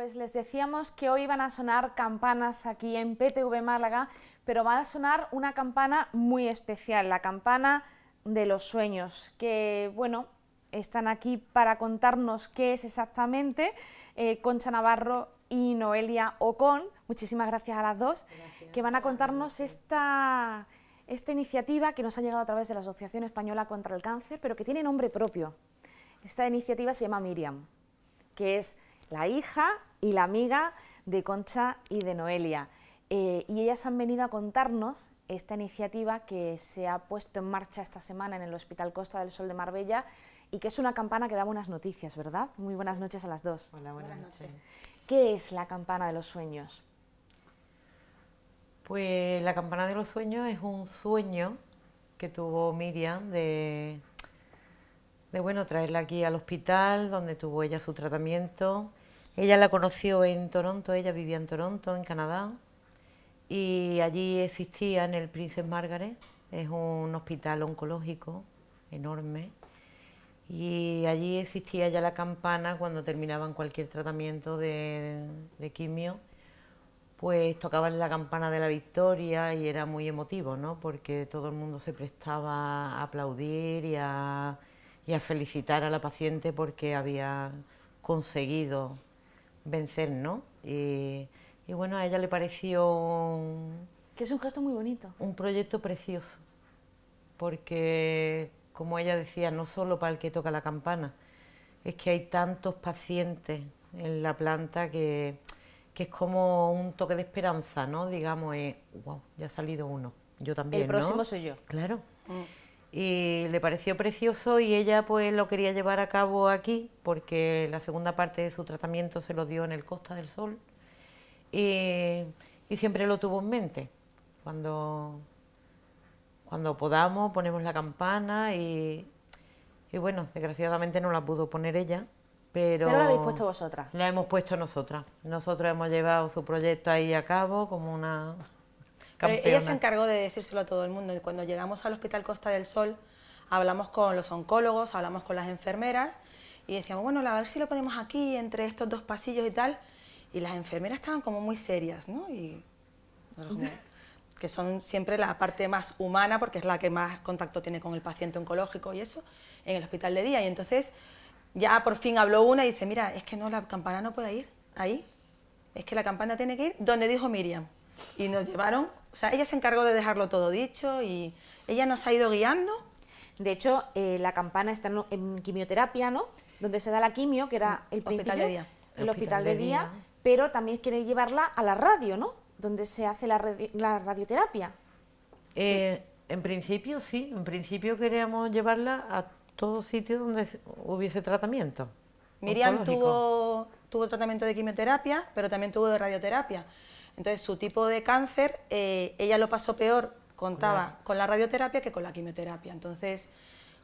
Pues les decíamos que hoy van a sonar campanas aquí en PTV Málaga, pero va a sonar una campana muy especial, la campana de los sueños, que bueno, están aquí para contarnos qué es exactamente eh, Concha Navarro y Noelia Ocon, muchísimas gracias a las dos, que van a contarnos esta, esta iniciativa que nos ha llegado a través de la Asociación Española contra el Cáncer, pero que tiene nombre propio. Esta iniciativa se llama Miriam, que es la hija y la amiga de Concha y de Noelia. Eh, y ellas han venido a contarnos esta iniciativa que se ha puesto en marcha esta semana en el Hospital Costa del Sol de Marbella y que es una campana que da buenas noticias, ¿verdad? Muy buenas noches a las dos. Hola, buenas, noches. ¿Qué es la campana de los sueños? Pues la campana de los sueños es un sueño que tuvo Miriam de, de bueno, traerla aquí al hospital donde tuvo ella su tratamiento ella la conoció en Toronto, ella vivía en Toronto, en Canadá, y allí existía en el Princess Margaret, es un hospital oncológico enorme, y allí existía ya la campana cuando terminaban cualquier tratamiento de, de quimio, pues tocaban la campana de la victoria y era muy emotivo, ¿no? Porque todo el mundo se prestaba a aplaudir y a, y a felicitar a la paciente porque había conseguido vencer, ¿no? Y, bueno, a ella le pareció... Que es un gesto muy bonito. Un proyecto precioso, porque como ella decía, no solo para el que toca la campana, es que hay tantos pacientes en la planta que, es como un toque de esperanza, ¿no? Digamos, wow, eh, ya ha salido uno, yo también. El próximo soy yo. Claro. Mm y le pareció precioso y ella pues lo quería llevar a cabo aquí porque la segunda parte de su tratamiento se lo dio en el Costa del Sol y, siempre lo tuvo en mente. Cuando, cuando podamos ponemos la campana y, y bueno, desgraciadamente no la pudo poner ella. Pero, pero, la habéis puesto vosotras. La hemos puesto nosotras. Nosotros hemos llevado su proyecto ahí a cabo como una ella se encargó de decírselo a todo el mundo. Y cuando llegamos al Hospital Costa del Sol, hablamos con los oncólogos, hablamos con las enfermeras y decíamos, bueno, a ver si lo ponemos aquí, entre estos dos pasillos y tal. Y las enfermeras estaban como muy serias, ¿no? Y que son siempre la parte más humana porque es la que más contacto tiene con el paciente oncológico y eso, en el hospital de día. Y entonces ya por fin habló una y dice, mira, es que no, la campana no puede ir ahí, es que la campana tiene que ir donde dijo Miriam. Y nos llevaron o sea, ella se encargó de dejarlo todo dicho y ella nos ha ido guiando. De hecho, eh, la campana está en quimioterapia, ¿no? Donde se da la quimio, que era mm, el hospital de día. El, hospital, de, día, pero también quiere llevarla a la radio, ¿no? Donde se hace la, radioterapia. Eh, en principio sí, en principio queríamos llevarla a todo sitio donde hubiese tratamiento. Miriam tuvo tratamiento de quimioterapia, pero también tuvo de radioterapia. Entonces, su tipo de cáncer, eh, ella lo pasó peor, contaba, con la radioterapia que con la quimioterapia. Entonces,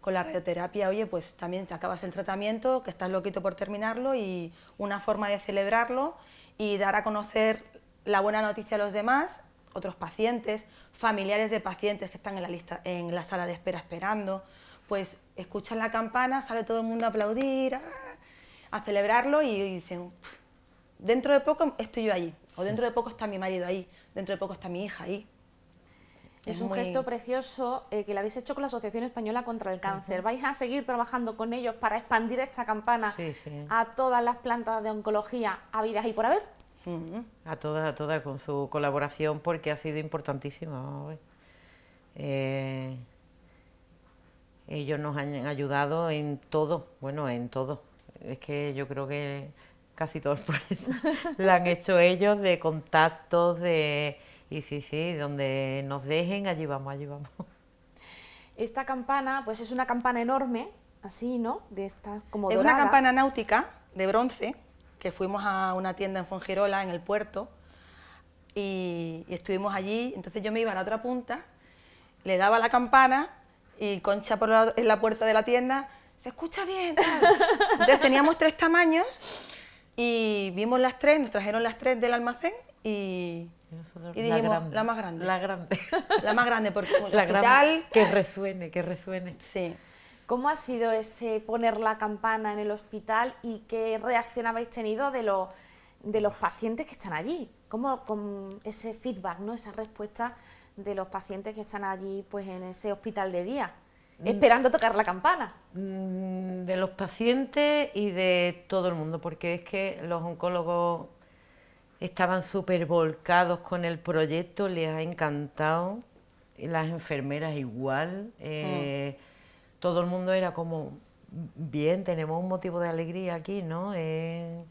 con la radioterapia, oye, pues también te acabas el tratamiento, que estás loquito por terminarlo y una forma de celebrarlo y dar a conocer la buena noticia a los demás, otros pacientes, familiares de pacientes que están en la, lista, en la sala de espera esperando, pues escuchan la campana, sale todo el mundo a aplaudir, ¡ah! a, celebrarlo y dicen, dentro de poco estoy yo allí. O dentro de poco está mi marido ahí, dentro de poco está mi hija ahí. Es, un gesto precioso eh, que lo habéis hecho con la Asociación Española contra el Cáncer. Vais a seguir trabajando con ellos para expandir esta campana a todas las plantas de oncología habidas y por haber. A todas, a todas, con su colaboración porque ha sido importantísima. Eh, ellos nos han ayudado en todo, bueno, en todo. Es que yo creo que casi todos el proyecto la han hecho ellos de contactos, de... Y sí, sí, donde nos dejen, allí vamos, allí vamos. Esta campana, pues es una campana enorme, así, ¿no? De esta, como Es una campana náutica de bronce, que fuimos a una tienda en Fongirola, en el puerto, y, estuvimos allí, entonces yo me iba a la otra punta, le daba la campana y Concha por la, en la puerta de la tienda, se escucha bien. Entonces teníamos tres tamaños y vimos las tres, nos trajeron las tres del almacén y, dijimos, la, más grande. La grande. La más grande, porque la hospital... que resuene, que resuene. ¿Cómo ha sido ese poner la campana en el hospital y qué reacción habéis tenido de, los pacientes que están allí? ¿Cómo con ese feedback, ¿no? esa respuesta de los pacientes que están allí pues, en ese hospital de día? Mm. esperando tocar la campana. Mm, de los pacientes y de todo el mundo, porque es que los oncólogos estaban súper volcados con el proyecto, les ha encantado, las enfermeras igual, eh, mm. todo el mundo era como, bien, tenemos un motivo de alegría aquí, ¿no? Eh,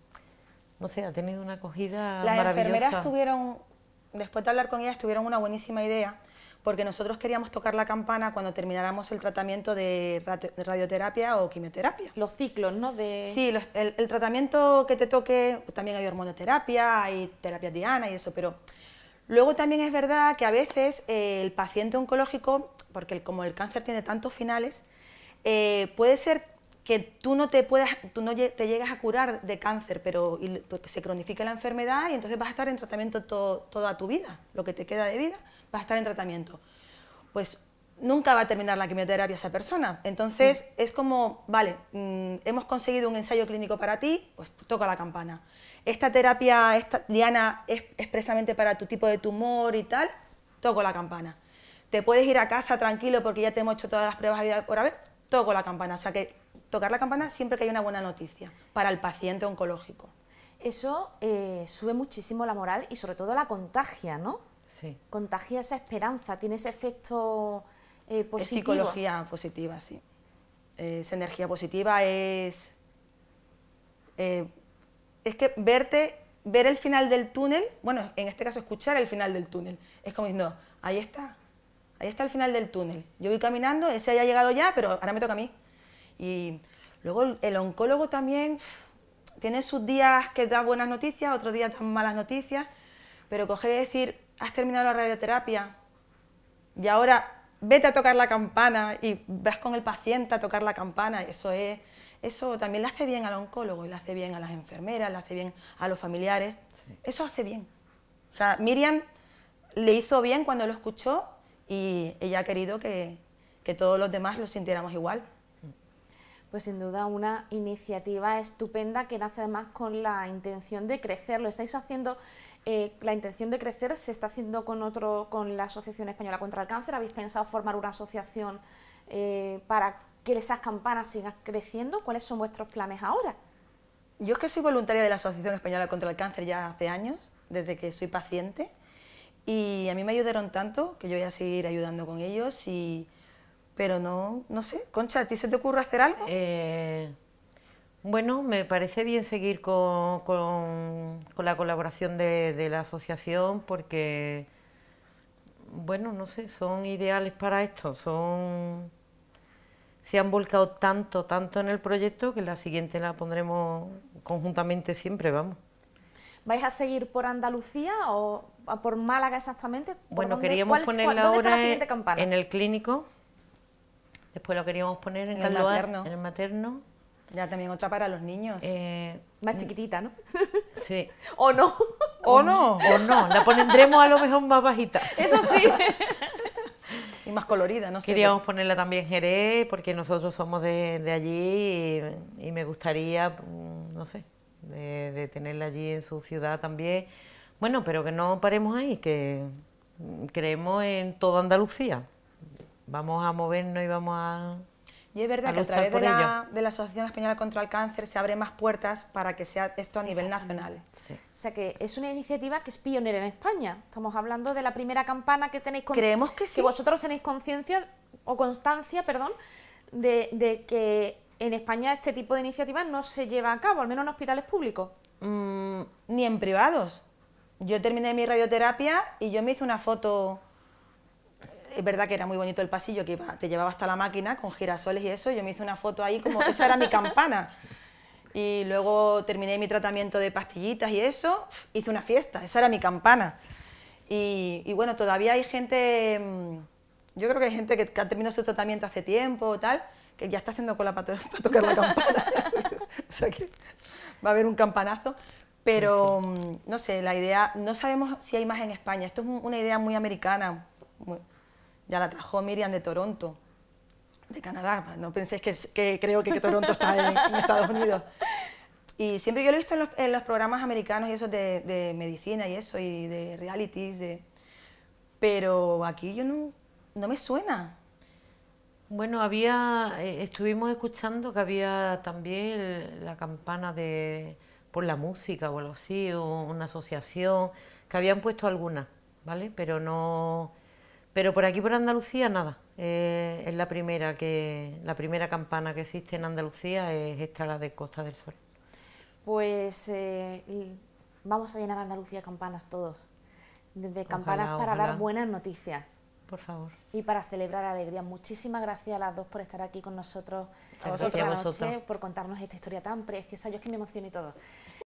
no sé, ha tenido una acogida las Las enfermeras tuvieron, después de hablar con ellas, tuvieron una buenísima idea, porque nosotros queríamos tocar la campana cuando termináramos el tratamiento de radioterapia o quimioterapia. Los ciclos, ¿no? De... Sí, el, tratamiento que te toque, también hay hormonoterapia, hay terapia diana y eso, pero luego también es verdad que a veces eh, el paciente oncológico, porque como el cáncer tiene tantos finales, eh, puede ser que tú no te puedas, tú no te llegas a curar de cáncer, pero pues, se cronifica la enfermedad y entonces vas a estar en tratamiento toda tu vida, lo que te queda de vida, vas a estar en tratamiento. Pues nunca va a terminar la quimioterapia esa persona. Entonces es como, vale, mm, hemos conseguido un ensayo clínico para ti, pues toca la campana. Esta terapia, esta, Diana, es expresamente para tu tipo de tumor y tal, toca la campana. Te puedes ir a casa tranquilo porque ya te hemos hecho todas las pruebas vida por haber, toco la campana. O sea que tocar la campana siempre que hay una buena noticia para el paciente oncológico. Eso eh, sube muchísimo la moral y sobre todo la contagia, ¿no? Sí. Contagia esa esperanza, tiene ese efecto eh, positivo. Es psicología positiva, sí. Eh, es energía positiva, es... es que verte, ver el final del túnel, bueno, en este caso escuchar el final del túnel, es como diciendo, ahí está, ahí está el final del túnel. Yo voy caminando, ese haya llegado ya, pero ahora me toca a mí. Y luego el oncólogo también tiene sus días que da buenas noticias, otros días dan malas noticias, pero coger y decir, has terminado la radioterapia y ahora vete a tocar la campana y vas con el paciente a tocar la campana, eso es... Eso también le hace bien al oncólogo, le hace bien a las enfermeras, le hace bien a los familiares. Eso hace bien. O sea, Miriam le hizo bien cuando lo escuchó y ella ha querido que todos los demás lo sintiéramos igual pues sin duda una iniciativa estupenda que nace además con la intención de crecer. Lo estáis haciendo, eh, la intención de crecer se está haciendo con otro, con la Asociación Española contra el Cáncer. ¿Habéis pensado formar una asociación eh, para que esas campanas sigan creciendo? ¿Cuáles son vuestros planes ahora? Yo es que soy voluntaria de la Asociación Española contra el Cáncer ya hace años, desde que soy paciente, y a mí me ayudaron tanto que yo voy a seguir ayudando con ellos y pero no, no sé. Concha, ¿a ti se te ocurre hacer algo? Eh, bueno, me parece bien seguir con, con, la colaboración de, la asociación porque, bueno, no sé, son ideales para esto, son... Se han volcado tanto, tanto en el proyecto que la siguiente la pondremos conjuntamente siempre, vamos. ¿Vais a seguir por Andalucía o por Málaga exactamente? bueno, queríamos ponerla ahora en el clínico, Después lo queríamos poner en, el materno. En el materno. Ya también otra para los niños. Eh, más mm, chiquitita, ¿no? Sí. o no. O no. O no. La pondremos a lo mejor más bajita. Eso sí. y más colorida, no sé. Queríamos ponerla también Jerez, porque nosotros somos de, allí y, me gustaría, mm, no sé, de, tenerla allí en su ciudad también. Bueno, pero que no paremos ahí, que mm, creemos en toda Andalucía vamos a movernos y vamos a... Y es verdad que a través de la, de la, Asociación Española contra el Cáncer se abren más puertas para que sea esto a nivel nacional. O sea que es una iniciativa que es pionera en España. Estamos hablando de la primera campana que tenéis... Con, Creemos que sí. Que vosotros tenéis conciencia o constancia, perdón, de, de, que en España este tipo de iniciativas no se lleva a cabo, al menos en hospitales públicos. Mm, ni en privados. Yo terminé mi radioterapia y yo me hice una foto es verdad que era muy bonito el pasillo que te llevaba hasta la máquina con girasoles y eso, yo me hice una foto ahí como que esa era mi campana. Y luego terminé mi tratamiento de pastillitas y eso, hice una fiesta, esa era mi campana. Y, bueno, todavía hay gente, mm, yo creo que hay gente que, ha terminado su tratamiento hace tiempo o tal, que ya está haciendo cola para, tocar la campana. o sea que va a haber un campanazo. Pero mm, no sé, la idea, no sabemos si hay más en España. Esto es una idea muy americana ya la trajo Miriam de Toronto, de Canadá, no penséis que, creo que, Toronto está en, Estados Unidos. Y siempre yo lo he visto en los, programas americanos y esos de, medicina y eso, y de realities, de... pero aquí yo no, no me suena. Bueno, había, eh, estuvimos escuchando que había también la campana de, por la música o algo así, o una asociación, que habían puesto alguna, ¿vale? Pero no, pero por aquí, por Andalucía, nada. Eh, es la primera, que, la primera campana que existe en Andalucía, es esta, la de Costa del Sol. Pues eh, vamos a llenar Andalucía campanas todos. De campanas para dar buenas noticias. Por favor. Y para celebrar alegría. Muchísimas gracias a las dos por estar aquí con nosotros. Gracias por contarnos esta historia tan preciosa. Yo es que me emociono y todo.